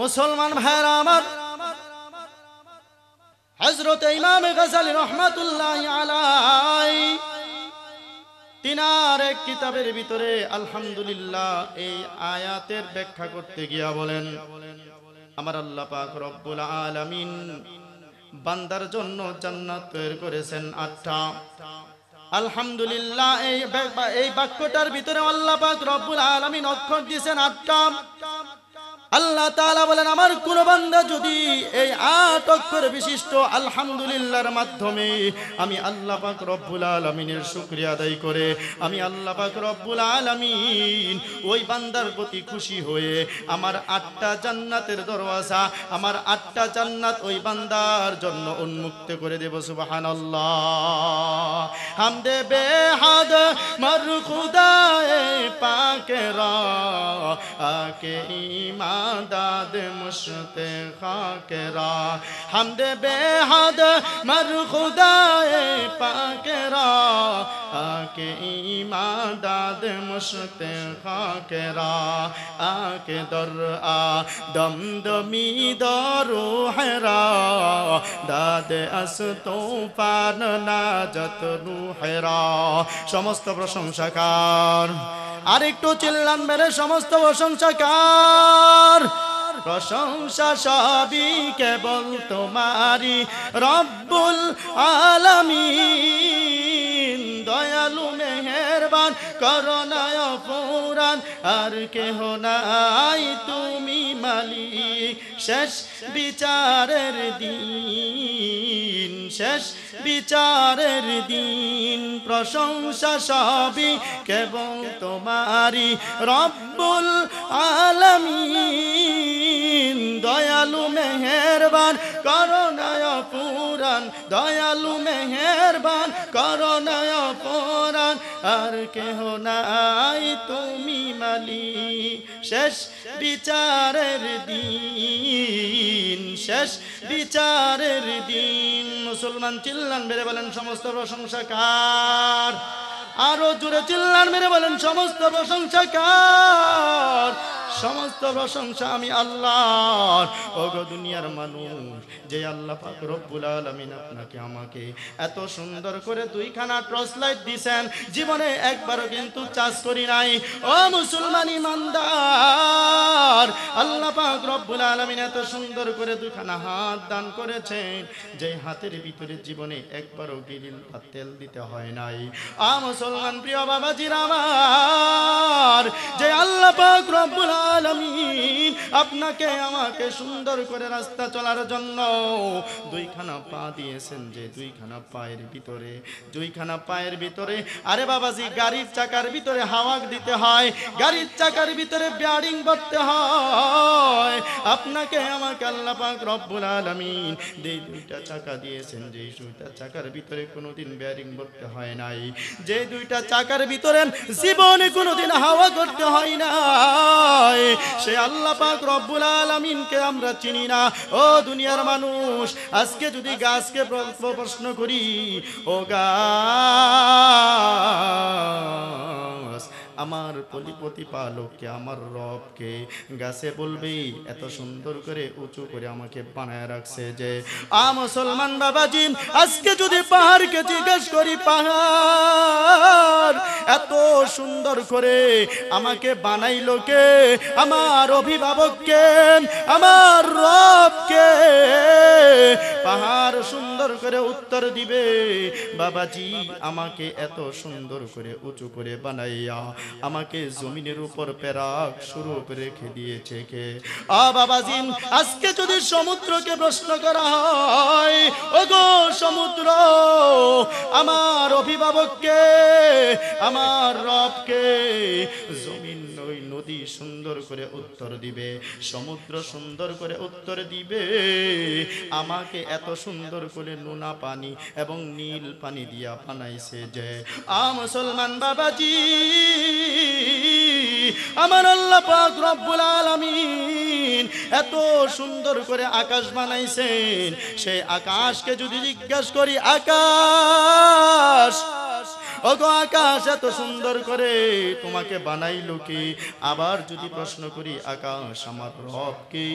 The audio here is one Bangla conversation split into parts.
মুসলমান ভাইরা আমার হজরত ইমাম গজালি রহমতুল্লাহ আলাই তিনার এক কিতাবের ভিতরে আলহামদুলিল্লাহ এই আয়াতের ব্যাখ্যা করতে গিয়া বলেন আমার আল্লাহ পাক রব্বুল আলামিন বান্দার জন্য জান্নাত তৈরি করেছেন আটটা আলহামদুলিল্লাহ এই এই বাক্যটার ভিতরে আল্লাহ পাক রব্বুল আলামিন অক্ষর দিয়েছেন আটটা আল্লাহ তালা বলেন আমার কোন বান্দা যদি এই আট অক্ষর বিশিষ্ট আলহামদুলিল্লাহর মাধ্যমে আমি আল্লাহ পাক রব্বুল আলমিনের শুক্রিয়া আদায় করে আমি আল্লাহ পাক রব্বুল আলমিন ওই বান্দার প্রতি খুশি হয়ে আমার আটটা জান্নাতের দরওয়াজা আমার আটটা জান্নাত ওই বান্দার জন্য উন্মুক্ত করে দেব সুবাহান আল্লাহ হাম দেবে হাদ মার খুদায় পাকে রা আকে ইমা داد مشت خاک را حمد بے حد مر خدا پاک را آک ایمان داد مشت خاک را آک در آ دم دمی روح را داد اس تو پان ناجت روح را সমস্ত প্রশংসাকার আর একটু চিল্লান মেরে সমস্ত প্রশংসা কার প্রশংসা সবই কেবল তোমারি রব্বুল আলমি দয়ালু মেহেরবান করণায় পুরাণ আর কেহ নাই তুমি মালিক শেষ বিচারের দিন শেষ বিচারের দিন প্রশংসা সবই কেবল তোমারি রব্বুল আলমিন দয়ালু মেহেরবান করোনায় পুরাণ দয়ালু মেহেরবান করোনায় পুরাণ আর কেহ নাই তুমি মালি শেষ বিচারের দিন দিন শেষ বিচারের দিন মুসলমান চিল্লান বেড়ে বলেন সমস্ত প্রশংসা কার আরো জুড়ে চিল্লান মেরে বলেন সমস্ত প্রশংসা কার সমস্ত প্রশংসা আমি আল্লাহ ওগো দুনিয়ার মানুষ যে আল্লাহ পাক রব্বুল আলামিন আপনাকে আমাকে এত সুন্দর করে দুইখানা টর্চ লাইট দিছেন জীবনে একবারও কিন্তু চাষ করি নাই ও মুসলমান ইমানদার আল্লাহ পাক রব্বুল আলামিন এত সুন্দর করে দুইখানা হাত দান করেছেন যে হাতের ভিতরে জীবনে একবারও গিরিল বা তেল দিতে হয় নাই আ মুসলমান প্রিয় বাবাজির আমার যে আল্লাহ পাক রব্বুল আলমিন আপনাকে আমাকে সুন্দর করে রাস্তা চলার জন্য দুইখানা পা দিয়েছেন যে দুইখানা পায়ের ভিতরে দুইখানা পায়ের ভিতরে আরে বাবাজি গাড়ির চাকার ভিতরে হাওয়াক দিতে হয় গাড়ির চাকার ভিতরে ব্যারিং করতে হয় আপনাকে আমাকে আল্লাহ পাক রব্বুল আলামিন যেই দুইটা চাকা দিয়েছেন যে দুইটা চাকার ভিতরে কোনোদিন ব্যারিং করতে হয় নাই যে দুইটা চাকার ভিতরে জীবনে কোনোদিন হাওয়া করতে হয় না হয় সে আল্লাহ পাক রব্বুল আলমিনকে আমরা চিনি না ও দুনিয়ার মানুষ আজকে যদি গাছকে প্রশ্ন করি ও গা আমার প্রতিপালককে আমার রবকে গাছে বলবে এত সুন্দর করে উঁচু করে আমাকে বানায় রাখছে যে আ মুসলমান বাবাজি আজকে যদি পাহাড়কে জিজ্ঞেস করি পাহাড় এত সুন্দর করে আমাকে বানাইলো কে আমার অভিভাবককে আমার রবকে পাহাড় সুন্দর সুন্দর করে উত্তর দিবে বাবাজি আমাকে এত সুন্দর করে উঁচু করে বানাইয়া আমাকে জমিনের উপর পেরাক স্বরূপ রেখে দিয়েছে কে আ বাবাজি আজকে যদি সমুদ্রকে প্রশ্ন করা হয় ও গো সমুদ্র আমার অভিভাবককে আমার রবকে জমিন নদী সুন্দর করে উত্তর দিবে সমুদ্র সুন্দর করে উত্তর দিবে আমাকে এত সুন্দর করে নোনা পানি এবং নীল পানি দিয়া পানাইছে যে আ মুসলমান বাবাজি আমার আল্লাহ পাক রব্বুল আলামিন এত সুন্দর করে আকাশ বানাইছেন সেই আকাশকে যদি জিজ্ঞাসা করি আকাশ অগো আকাশ এত সুন্দর করে তোমাকে বানাইলো কি আবার যদি প্রশ্ন করি আকাশ আমার রব কে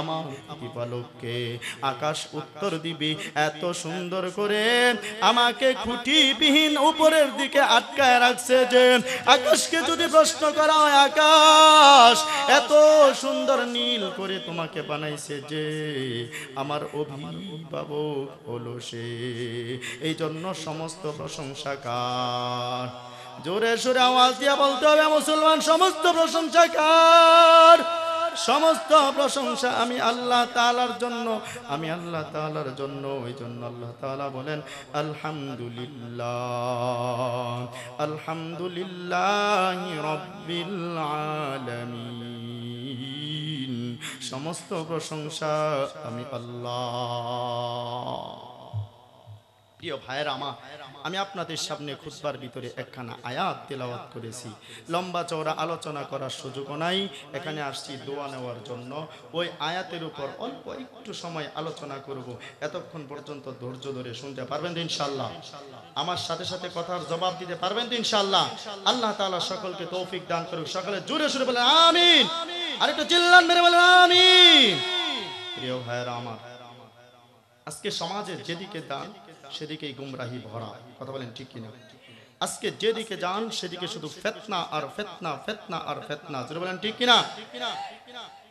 আমার প্রতিপালককে আকাশ উত্তর দিবে এত সুন্দর করে আমাকে খুঁটিবিহীন উপরের দিকে আটকায় রাখছে যে আকাশকে যদি প্রশ্ন করা হয় আকাশ এত সুন্দর নীল করে তোমাকে বানাইছে যে আমার অভিভাবক হলো সে এই জন্য সমস্ত প্রশংসা কার জোরে সুরে আওয়াজ দিয়া বলতে হবে মুসলমান সমস্ত প্রশংসা কার সমস্ত প্রশংসা আমি আল্লাহ তালার জন্য আমি আল্লাহ তালার জন্য ওই জন্য আল্লাহ তালা বলেন আলহামদুলিল্লাহ আলহামদুলিল্লাহ রবিল্লা সমস্ত প্রশংসা আমি আল্লাহ প্রিয় ভাইয়ের আমার আমি আপনাদের সামনে খুতবার ভিতরে একখানা আয়াত তেলাওয়াত করেছি লম্বা চওড়া আলোচনা করার সুযোগ নাই এখানে আসছি দোয়া নেওয়ার জন্য ওই আয়াতের উপর অল্প একটু সময় আলোচনা করব এতক্ষণ পর্যন্ত ধৈর্য ধরে শুনতে পারবেন তো ইনশাল্লাহ আমার সাথে সাথে কথার জবাব দিতে পারবেন তো ইনশাল্লাহ আল্লাহ তাআলা সকলকে তৌফিক দান করুক সকলে জোরে সুরে বলেন আমিন আরেকটু চিল্লান মেরে বলেন আমিন প্রিয় ভাইয়েরা আমার আজকে সমাজের যেদিকে দান সেদিকেই গুমরাহি ভরা কথা বলেন ঠিক কিনা আজকে যেদিকে যান সেদিকে শুধু ফেতনা আর ফেতনা ফেতনা আর ফেতনা বলেন ঠিক কিনা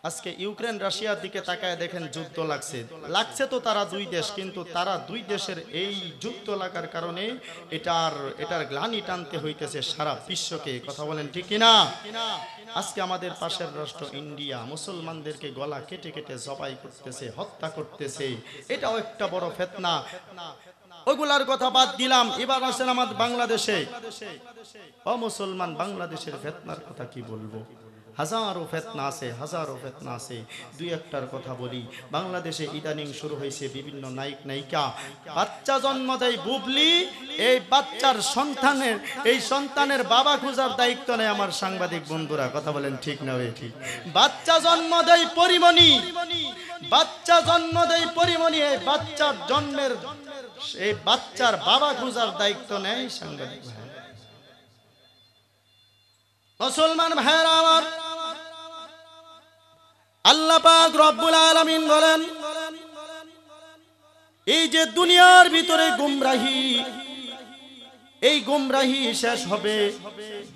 আজকে ইউক্রেন রাশিয়ার দিকে তাকায় দেখেন যুদ্ধ লাগছে লাগছে তো তারা দুই দেশ কিন্তু তারা দুই দেশের এই যুদ্ধ লাগার কারণে এটার এটার গ্লানি টানতে হইতেছে সারা বিশ্বকে কথা বলেন ঠিক কিনা আজকে আমাদের পাশের রাষ্ট্র ইন্ডিয়া মুসলমানদেরকে গলা কেটে কেটে জবাই করতেছে হত্যা করতেছে এটাও একটা বড় ফেতনা ওগুলার কথা বাদ দিলাম এবার আসেন আমার বাংলাদেশে অমুসলমান বাংলাদেশের ফেতনার কথা কি বলবো হাজারো ফেতনা আছে হাজারো ফেতনা আছে দুই একটার কথা বলি বাংলাদেশে ইদানিং শুরু হয়েছে বিভিন্ন নায়িক নায়িকা বাচ্চা জন্ম দেয় বুবলি এই বাচ্চার সন্তানের এই সন্তানের বাবা খোঁজার দায়িত্ব নেয় আমার সাংবাদিক বন্ধুরা কথা বলেন ঠিক না ঠিক বাচ্চা জন্ম দেয় পরিমণি বাচ্চা জন্ম দেয় পরিমণি এই বাচ্চার জন্মের এই বাচ্চার বাবা খোঁজার দায়িত্ব নেয় সাংবাদিক ভাই মুসলমান ভাইয়েরা আমার আল্লাহ পাক রব্বুল আলামিন বলেন এই যে দুনিয়ার ভিতরে গুমরাহি এই গুমরাহি শেষ হবে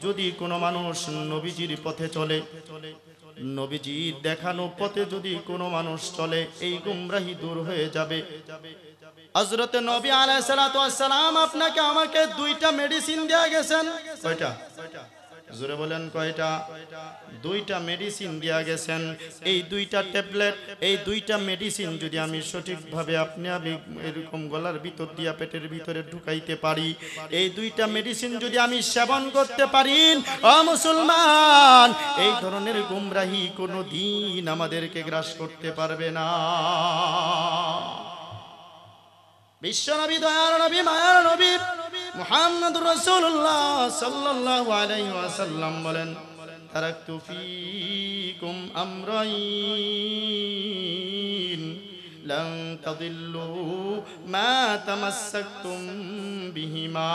যদি কোনো মানুষ নবীজির পথে চলে নবীজির দেখানো পথে যদি কোনো মানুষ চলে এই গুমরাহি দূর হয়ে যাবে হজরত নবী আলাইহিস সালাম আপনাকে আমাকে দুইটা মেডিসিন দেওয়া গেছেন কয়টা জোরে বলেন কয়টা দুইটা মেডিসিন দেয়া গেছেন এই দুইটা ট্যাবলেট এই দুইটা মেডিসিন যদি আমি সঠিকভাবে আপনি আমি এরকম গলার ভিতর দিয়া পেটের ভিতরে ঢুকাইতে পারি এই দুইটা মেডিসিন যদি আমি সেবন করতে পারি ও মুসলমান এই ধরনের গুমরাহি কোনো দিন আমাদেরকে গ্রাস করতে পারবে না বিশ্ব নবী দয়ার নবী মায়ার নবী محمد رسول الله صلى الله عليه وسلم بلن تركت فيكم أمرين لن تضلوا ما تمسكتم بهما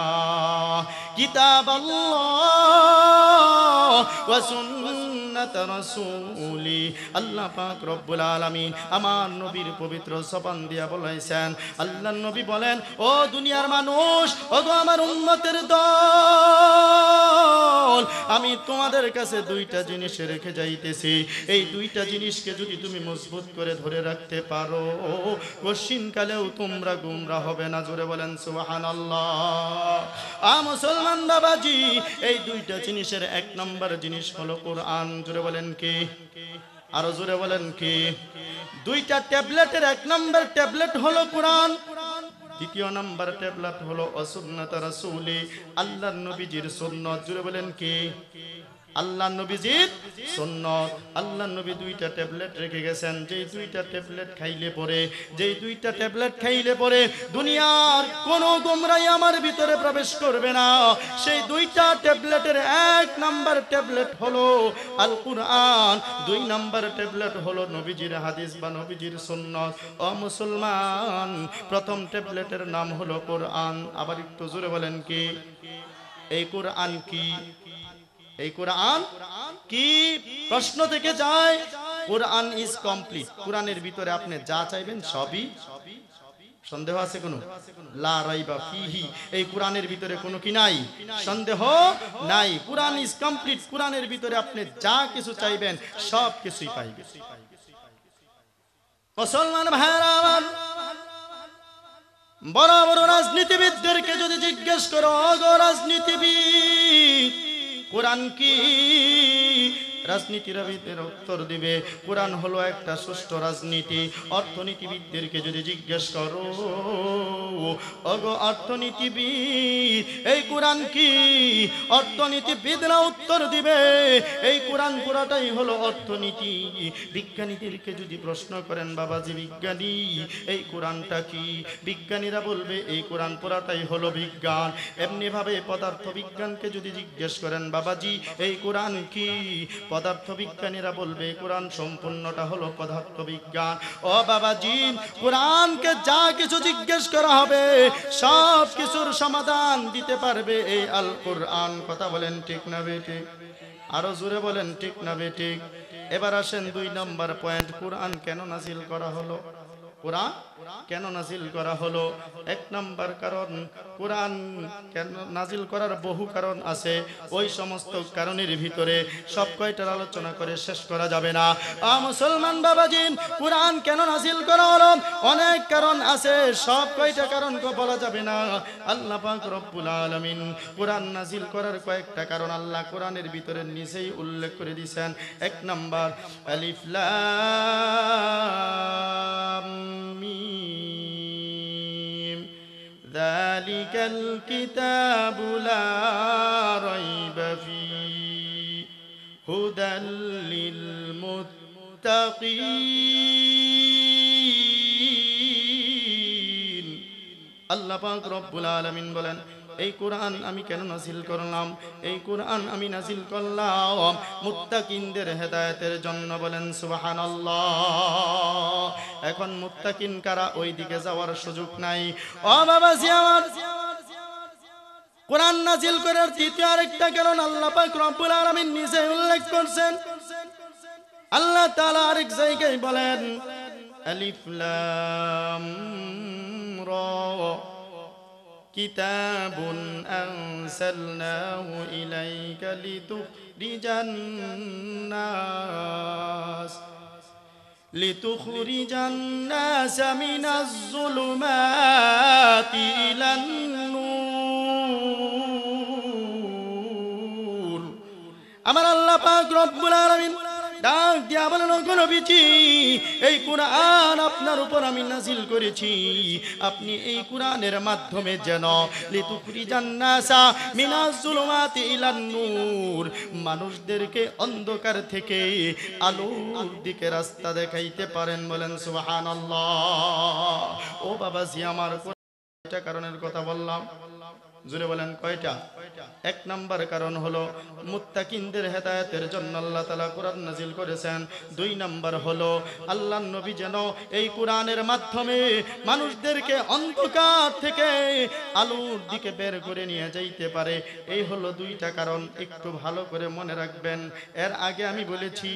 كتاب الله وسنة সুন্নাত আল্লাহ পাক রব্বুল আলামিন আমার নবীর পবিত্র সপান দিয়া বলেছেন আল্লাহ নবী বলেন ও দুনিয়ার মানুষ ও গো আমার উম্মতের দল আমি তোমাদের কাছে দুইটা জিনিস রেখে যাইতেছি এই দুইটা জিনিসকে যদি তুমি মজবুত করে ধরে রাখতে পারো কশিনকালেও তোমরা গুমরা হবে না জোরে বলেন সুবহানাল্লাহ আ মুসলমান বাবাজি এই দুইটা জিনিসের এক নম্বর জিনিস হলো কোরআন জুড়ে বলেন কি আরো জুড়ে বলেন কি দুইটা ট্যাবলেটের এক নম্বর ট্যাবলেট হলো কোরআন দ্বিতীয় নম্বর ট্যাবলেট হলো অসুন্নত রাসূলি আল্লাহর নবীজির সুন্নত জুড়ে বলেন কি আল্লাহ নবীজির সুন্নত আল্লাহ নবী দুইটা ট্যাবলেট রেখে গেছেন যেই দুইটা ট্যাবলেট খাইলে পরে যেই দুইটা ট্যাবলেট খাইলে পরে দুনিয়ার কোন গোমরাই আমার ভিতরে প্রবেশ করবে না সেই দুইটা ট্যাবলেটের এক নাম্বার ট্যাবলেট হলো আল কুরআন দুই নাম্বার ট্যাবলেট হলো নবীজির হাদিস বা নবীজির সুন্নত ও মুসলমান প্রথম ট্যাবলেটের নাম হলো কোরআন আবার একটু জোরে বলেন কি এই কোরআন কি এই কোরআন কি প্রশ্ন থেকে যায় কোরআন ইজ কমপ্লিট কোরআনের ভিতরে আপনি যা চাইবেন সবই সন্দেহ আছে কোনো এই কোরআনের ভিতরে কোনো কি নাই সন্দেহ নাই কোরআন ইজ কমপ্লিট কোরআনের ভিতরে আপনি যা কিছু চাইবেন সব কিছুই পাইবে মুসলমান ভাইরা বড় বড় রাজনীতিবিদদেরকে যদি জিজ্ঞেস করো অগ রাজনীতিবিদ কোরআন কি রাজনীতিবিদদের উত্তর দিবে কোরআন হলো একটা সুষ্ঠু রাজনীতি অর্থনীতিবিদদেরকে যদি জিজ্ঞেস করো অগ অর্থনীতিবিদ এই কোরআন কি অর্থনীতিবিদরা উত্তর দিবে এই কোরআন পুরাটাই হলো অর্থনীতি বিজ্ঞানীদেরকে যদি প্রশ্ন করেন বাবাজি বিজ্ঞানী এই কোরআনটা কি বিজ্ঞানীরা বলবে এই কোরআন পুরাটাই হলো বিজ্ঞান এমনিভাবে পদার্থ বিজ্ঞানকে যদি জিজ্ঞেস করেন বাবাজি এই কোরআন কি পদার্থবিজ্ঞানীরা বলবে কোরআন সম্পূর্ণটা হলো পদার্থবিজ্ঞান ও জিন কোরআনকে যা কিছু জিজ্ঞেস করা হবে সব কিছুর সমাধান দিতে পারবে এই আল কোরআন কথা বলেন ঠিক না বেটি আরো জোরে বলেন ঠিক না বেটি এবার আসেন দুই নম্বর পয়েন্ট কোরআন কেন নাজিল করা হলো কোরআন কেন নাজিল করা হলো এক নাম্বার কারণ কোরআন কেন নাজিল করার বহু কারণ আছে ওই সমস্ত কারণের ভিতরে সব কয়টার আলোচনা করে শেষ করা যাবে না আ মুসলমান বাবাজিন কোরআন কেন নাজিল করা হলো অনেক কারণ আছে সব কয়টা কারণ বলা যাবে না আল্লাহ পাক রব্বুল আলামিন কোরআন নাজিল করার কয়েকটা কারণ আল্লাহ কোরআনের ভিতরে নিজেই উল্লেখ করে দিয়েছেন এক নাম্বার আলিফ লাম মিম الرحيم ذلك الكتاب لا ريب فيه هدى للمتقين الله رب العالمين بلن এই কোরআন আমি কেন নাসিল করলাম এই কোরআন আমি নাসিল করলাম মুত্তাকিনদের হেদায়তের জন্য বলেন সুবাহান এখন মুত্তাকিন কারা ওই দিকে যাওয়ার সুযোগ নাই ও বাবা জিয়ার কোরআন নাজিল করার তৃতীয় আরেকটা কারণ আল্লাহ পাক রব্বুল আলামিন নিজে উল্লেখ করছেন আল্লাহ তাআলা আরেক জায়গায় বলেন আলিফ লাম كتاب أنزلناه إليك لتخرج الناس لتخرج الناس من الظلمات إلى النور أمر الله باك رب العالمين ডাক দিয়া বলেন নবীজি এই কোরআন আপনার উপর আমি নাজিল করেছি আপনি এই কোরআনের মাধ্যমে যেন লিতুকুরি জান্নাসা মিনাজুলমাতি ইলান নূর মানুষদেরকে অন্ধকার থেকে আলোর দিকে রাস্তা দেখাইতে পারেন বলেন সুবহানাল্লাহ ও বাবাজি আমার কয়টা কারণের কথা বললাম জুড়ে বলেন কয়টা এক নাম্বার কারণ হলো মুত্তাকিনদের হেদায়তের জন্য আল্লাহ তালা কোরআন নাজিল করেছেন দুই নাম্বার হলো আল্লাহ নবী যেন এই কোরআনের মাধ্যমে মানুষদেরকে অন্ধকার থেকে আলুর দিকে বের করে নিয়ে যাইতে পারে এই হলো দুইটা কারণ একটু ভালো করে মনে রাখবেন এর আগে আমি বলেছি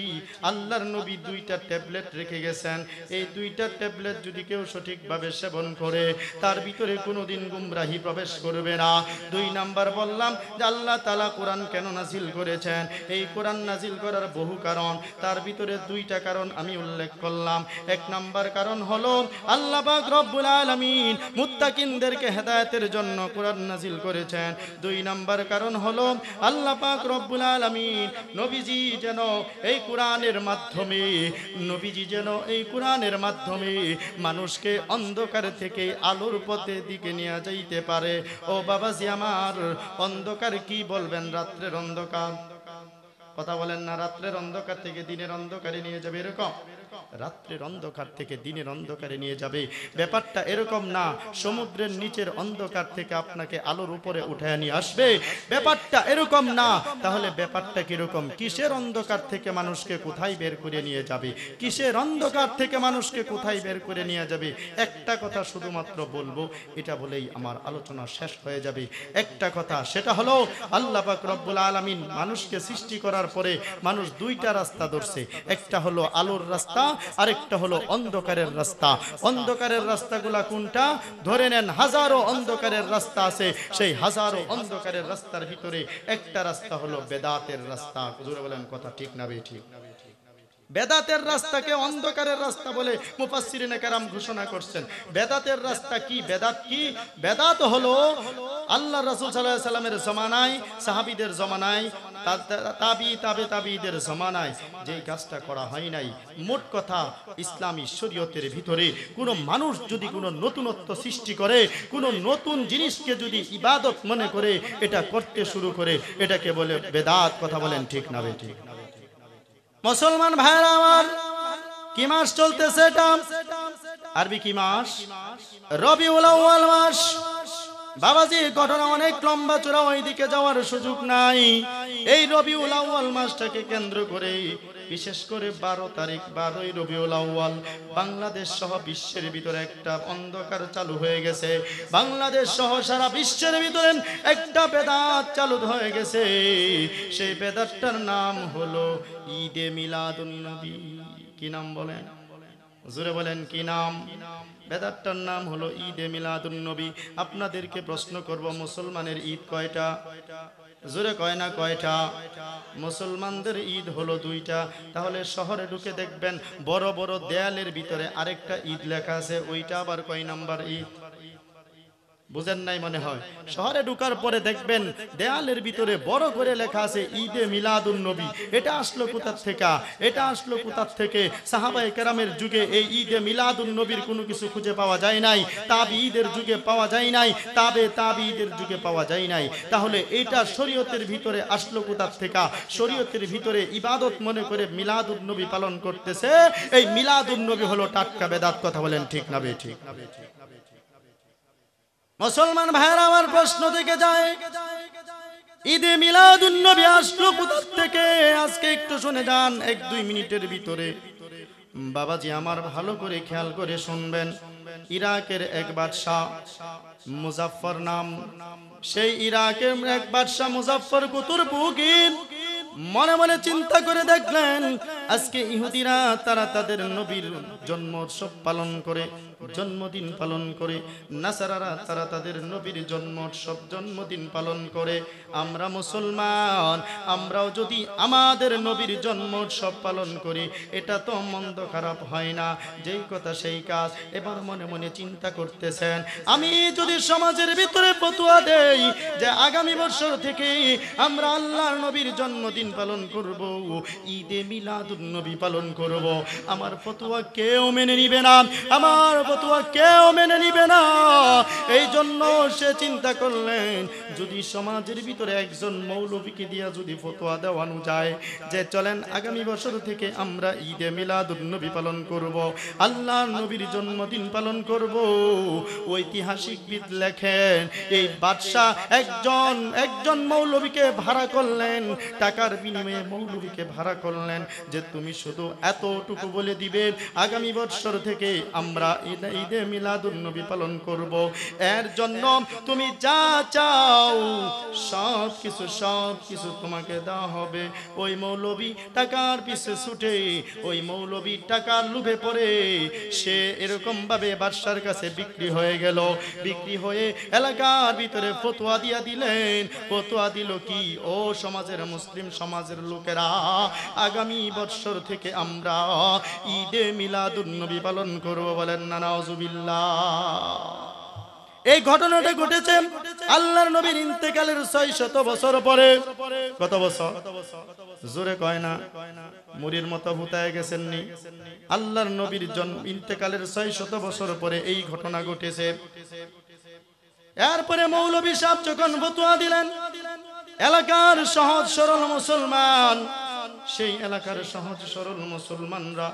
আল্লাহর নবী দুইটা ট্যাবলেট রেখে গেছেন এই দুইটা ট্যাবলেট যদি কেউ সঠিকভাবে সেবন করে তার ভিতরে কোনোদিন গুমরাহি প্রবেশ করবে না দুই নাম্বার বললাম করলাম যে আল্লাহ তালা কোরআন কেন নাজিল করেছেন এই কোরআন নাজিল করার বহু কারণ তার ভিতরে দুইটা কারণ আমি উল্লেখ করলাম এক নাম্বার কারণ হল আল্লাহ রব্বুল আলমিন মুত্তাকিনদেরকে হেদায়তের জন্য কোরআন নাজিল করেছেন দুই নাম্বার কারণ হল আল্লাহ পাক রব্বুল আলমিন নবীজি যেন এই কোরআনের মাধ্যমে নবীজি যেন এই কোরআনের মাধ্যমে মানুষকে অন্ধকার থেকে আলোর পথে দিকে নিয়ে যাইতে পারে ও বাবাজি আমার অন্ধকার কি বলবেন রাত্রের অন্ধকার কথা বলেন না রাত্রের অন্ধকার থেকে দিনের অন্ধকারে নিয়ে যাবে এরকম রাত্রের অন্ধকার থেকে দিনের অন্ধকারে নিয়ে যাবে ব্যাপারটা এরকম না সমুদ্রের নিচের অন্ধকার থেকে আপনাকে আলোর উপরে উঠায় নিয়ে আসবে ব্যাপারটা এরকম না তাহলে ব্যাপারটা কিরকম কিসের অন্ধকার থেকে মানুষকে কোথায় বের করে নিয়ে যাবে কিসের অন্ধকার থেকে মানুষকে কোথায় বের করে নিয়ে যাবে একটা কথা শুধুমাত্র বলবো এটা বলেই আমার আলোচনা শেষ হয়ে যাবে একটা কথা সেটা হলো আল্লাহ পাক রব্বুল আলামিন মানুষকে সৃষ্টি করার পরে মানুষ দুইটা রাস্তা ধরছে একটা হলো আলোর রাস্তা রাস্তা আরেকটা হলো অন্ধকারের রাস্তা অন্ধকারের রাস্তাগুলা কোনটা ধরে নেন হাজারো অন্ধকারের রাস্তা আছে সেই হাজারো অন্ধকারের রাস্তার ভিতরে একটা রাস্তা হলো বেদাতের রাস্তা জোরে বলেন কথা ঠিক না বে ঠিক বেদাতের রাস্তাকে অন্ধকারের রাস্তা বলে মুফাসসিরিনে কেরাম ঘোষণা করছেন বেদাতের রাস্তা কি বেদাত কি বেদাত হলো আল্লাহ রসুল সাল্লাহ সাল্লামের জমানায় সাহাবিদের জমানায় তাবি তাবে তাবিদের জমানায় যে কাজটা করা হয় নাই মোট কথা ইসলামী শরীয়তের ভিতরে কোনো মানুষ যদি কোনো নতুনত্ব সৃষ্টি করে কোনো নতুন জিনিসকে যদি ইবাদত মনে করে এটা করতে শুরু করে এটাকে বলে বেদাত কথা বলেন ঠিক না ঠিক মুসলমান ভাইরা আমার কি মাস চলতেছে এটা আরবি কি মাস রবি উলাউল মাস বাবাজি ঘটনা অনেক লম্বা চোরা ওইদিকে যাওয়ার সুযোগ নাই এই রবিউল আউয়াল মাসটাকে কেন্দ্র করে বিশেষ করে বারো তারিখ বারোই রবিউল আউয়াল বাংলাদেশ সহ বিশ্বের ভিতরে একটা অন্ধকার চালু হয়ে গেছে বাংলাদেশ সহ সারা বিশ্বের ভিতরে একটা বেদাত চালু হয়ে গেছে সেই বেদাতটার নাম হলো ঈদে মিলাদুল নবী কি নাম বলেন জোরে বলেন কি নাম বেদারটার নাম হলো ঈদ ঈদে মিলাদুন্নবী আপনাদেরকে প্রশ্ন করব মুসলমানের ঈদ কয়টা জোরে কয় না কয়টা মুসলমানদের ঈদ হলো দুইটা তাহলে শহরে ঢুকে দেখবেন বড় বড় দেয়ালের ভিতরে আরেকটা ঈদ লেখা আছে ওইটা আবার কয় নাম্বার ঈদ বুঝেন নাই মনে হয় শহরে ঢুকার পরে দেখবেন দেয়ালের ভিতরে বড় করে লেখা আছে ঈদে মিলাদুন নবী এটা আসলো কোথার থেকে এটা আসলো কোথার থেকে সাহাবাই কেরামের যুগে এই ঈদে মিলাদুন নবীর কোনো কিছু খুঁজে পাওয়া যায় নাই তাবি ঈদের যুগে পাওয়া যায় নাই তাবে তাবি ঈদের যুগে পাওয়া যায় নাই তাহলে এটা শরীয়তের ভিতরে আসলো কোথার থেকে শরীয়তের ভিতরে ইবাদত মনে করে মিলাদুন নবী পালন করতেছে এই মিলাদুন নবী হলো টাটকা বেদাত কথা বলেন ঠিক না বে ঠিক না বে ঠিক মুসলমান ভাইয়ের আমার প্রশ্ন থেকে যায় ঈদে মিলাদুন্নবী আসলো কোথা থেকে আজকে একটু শুনে যান এক দুই মিনিটের ভিতরে বাবাজি আমার ভালো করে খেয়াল করে শুনবেন ইরাকের এক বাদশাহ মুজাফর নাম সেই ইরাকের এক বাদশাহ মুজাফর কুতুর মনে মনে চিন্তা করে দেখলেন আজকে ইহুদিরা তারা তাদের নবীর জন্মোৎসব পালন করে জন্মদিন পালন করে নাসারারা তারা তাদের নবীর জন্মোৎসব জন্মদিন পালন করে আমরা মুসলমান আমরাও যদি আমাদের নবীর জন্মোৎসব পালন করি এটা তো মন্দ খারাপ হয় না যেই কথা সেই কাজ এবার মনে মনে চিন্তা করতেছেন আমি যদি সমাজের ভিতরে পতুয়া দেই যে আগামী বছর থেকে আমরা আল্লাহর নবীর জন্মদিন পালন করব ঈদে মিলাদ নবী পালন করব আমার ফতোয়া কেউ মেনে নিবে না আমার ফতোয়া কেউ মেনে নিবে না এই জন্য সে চিন্তা করলেন যদি সমাজের ভিতরে একজন মৌলভীকে দিয়া যদি ফতোয়া দেওয়ানো যায় যে চলেন আগামী বছর থেকে আমরা ঈদে মিলাদুন্নবী পালন করব আল্লাহ নবীর জন্মদিন পালন করব ঐতিহাসিকবিদ লেখেন এই বাদশাহ একজন একজন মৌলভীকে ভাড়া করলেন টাকার বিনিময়ে মৌলভীকে ভাড়া করলেন যে তুমি শুধু এতটুকু বলে দিবে আগামী বৎসর থেকে আমরা ঈদে মিলাদুন্নবী পালন করব এর জন্য তুমি যা চাও সব কিছু সব কিছু তোমাকে দেওয়া হবে ওই মৌলবী টাকার পিছে ছুটে ওই মৌলবী টাকার লোভে পড়ে সে এরকমভাবে বাদশার কাছে বিক্রি হয়ে গেল বিক্রি হয়ে এলাকার ভিতরে ফতোয়া দিয়া দিলেন ফতোয়া দিল কি ও সমাজের মুসলিম সমাজের লোকেরা আগামী বছর বৎসর থেকে আমরা ঈদে মিলাদুন্নবী পালন করব বলেন নানা অজুবিল্লা এই ঘটনাটা ঘটেছে আল্লাহর নবীর ইন্তেকালের ছয় শত বছর পরে কত বছর জোরে কয় না মুড়ির মতো ভুতায় গেছেননি আল্লাহর নবীর জন্ম ইন্তেকালের ছয় শত বছর পরে এই ঘটনা ঘটেছে এরপরে মৌলবী সাহেব যখন বতুয়া দিলেন এলাকার সহজ সরল মুসলমান সেই এলাকার সহজ সরল মুসলমানরা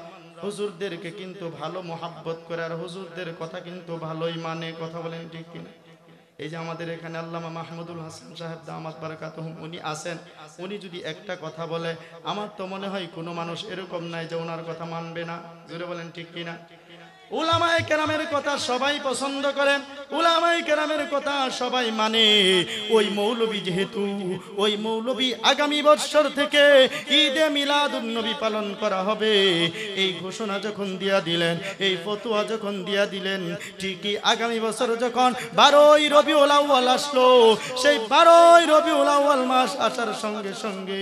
হুজুরদেরকে কিন্তু ভালো মোহাব্বত করে আর হুজুরদের কথা কিন্তু ভালোই মানে কথা বলেন ঠিক কিনা এই যে আমাদের এখানে আল্লামা মাহমুদুল হাসান সাহেব দামাত বারাকাতহম উনি আছেন উনি যদি একটা কথা বলে আমার তো মনে হয় কোনো মানুষ এরকম নাই যে ওনার কথা মানবে না জুড়ে বলেন ঠিক কিনা উলামায় কেরামের কথা সবাই পছন্দ করেন উলামাই কেরামের কথা সবাই মানে ওই মৌলবী যেহেতু ওই মৌলবী আগামী বৎসর থেকে ঈদে মিলাদ উন্নবী পালন করা হবে এই ঘোষণা যখন দিয়া দিলেন এই ফতুয়া যখন দিয়া দিলেন ঠিকই আগামী বছর যখন বারোই রবি ওলাউল আসলো সেই বারোই রবি ওলাউল মাস আসার সঙ্গে সঙ্গে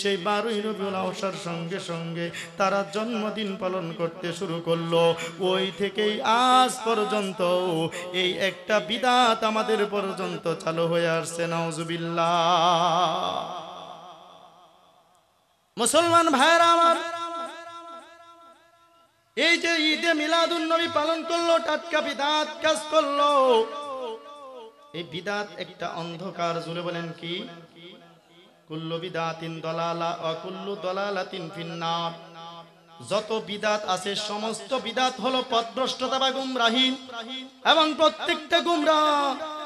সেই বারোই রবি আসার সঙ্গে সঙ্গে তারা জন্মদিন পালন করতে শুরু করলো ওই থেকেই আজ পর্যন্ত এই একটা বিদাত আমাদের পর্যন্ত চালু হয়ে আসছে নজুবিল্লা মুসলমান ভাইরা আমার এই যে ঈদে মিলাদুল নবী পালন করলো টাটকা বিদাত কাজ করলো এই বিদাত একটা অন্ধকার জুড়ে বলেন কি কুল্লু বিদাতিন দলালা অকুল্লু দলালাতিন ফিন্নার যত বিদাত আছে সমস্ত বিদাত হলো পদভ্রষ্টতা বা গুমরাহীন এবং প্রত্যেকটা গুমরা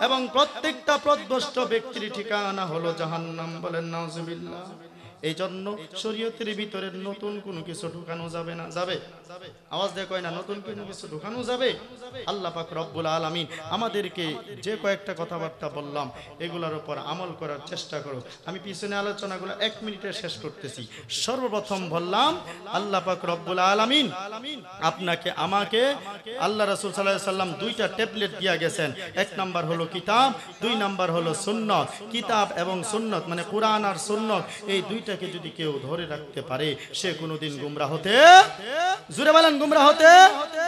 এবং প্রত্যেকটা পদভ্রষ্ট ব্যক্তির ঠিকানা হলো জাহান্নাম বলেন নাউজুবিল্লাহ এই জন্য শরীয়তের ভিতরে নতুন কোনো কিছু ঢুকানো যাবে না যাবে আওয়াজ দিয়ে কয় না নতুন কোনো কিছু ঢুকানো যাবে আল্লাহ পাক রব্বুল আলামিন আমাদেরকে যে কয়েকটা কথাবার্তা বললাম এগুলোর উপর আমল করার চেষ্টা করো আমি পিছনে আলোচনাগুলো এক মিনিটে শেষ করতেছি সর্বপ্রথম বললাম আল্লাহ পাক রব্বুল আলামিন আপনাকে আমাকে আল্লাহ রাসূল সাল্লাল্লাহু আলাইহি সাল্লাম দুইটা ট্যাবলেট দিয়া গেছেন এক নাম্বার হলো কিতাব দুই নাম্বার হলো সুন্নত কিতাব এবং সুন্নত মানে কোরআন আর সুন্নত এই দুইটা সেটাকে যদি কেউ ধরে রাখতে পারে সে কোনোদিন গুমরা হতে জুরে বলেন গুমরা হতে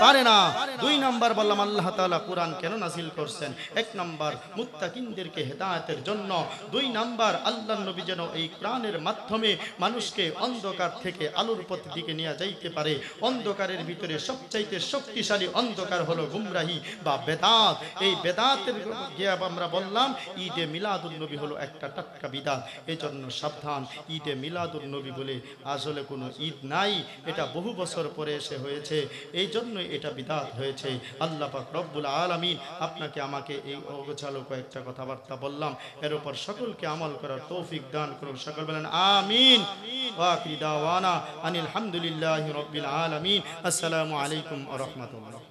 পারে না দুই নাম্বার বললাম আল্লাহ তালা কোরআন কেন নাজিল করছেন এক নাম্বার মুত্তাকিনদেরকে হেদায়তের জন্য দুই নাম্বার আল্লাহ নবী যেন এই প্রাণের মাধ্যমে মানুষকে অন্ধকার থেকে আলোর পথ দিকে নিয়ে যাইতে পারে অন্ধকারের ভিতরে সবচাইতে শক্তিশালী অন্ধকার হলো গুমরাহি বা বেদাত এই বেদাতের গিয়ে আমরা বললাম ঈদে মিলাদুল নবী হলো একটা টাটকা বিদাত এজন্য সাবধান ঈদ ঈদে মিলাদুল নবী বলে আসলে কোনো ঈদ নাই এটা বহু বছর পরে এসে হয়েছে এই জন্য এটা বিদাত হয়েছে আল্লাহ পাক রব্বুল আলমিন আপনাকে আমাকে এই অগোছালো কয়েকটা কথাবার্তা বললাম এর উপর সকলকে আমল করার তৌফিক দান করুন সকল বলেন আমিন আনিল আলহামদুলিল্লাহ রব্বিল আলমিন আসসালামু আলাইকুম রহমতুল্লাহ